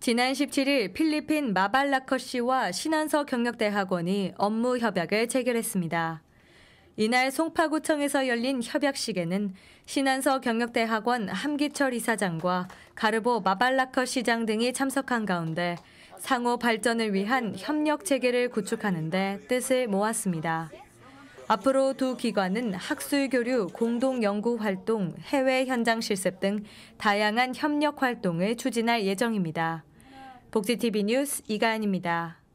지난 17일 필리핀 마발라커시와 신한서 경력대학원이 업무 협약을 체결했습니다. 이날 송파구청에서 열린 협약식에는 신한서 경력대학원 함기철 이사장과 가르보 마발라커 시장 등이 참석한 가운데 상호 발전을 위한 협력 체계를 구축하는 데 뜻을 모았습니다. 앞으로 두 기관은 학술 교류, 공동 연구 활동, 해외 현장 실습 등 다양한 협력 활동을 추진할 예정입니다. 복지TV 뉴스 이가은입니다.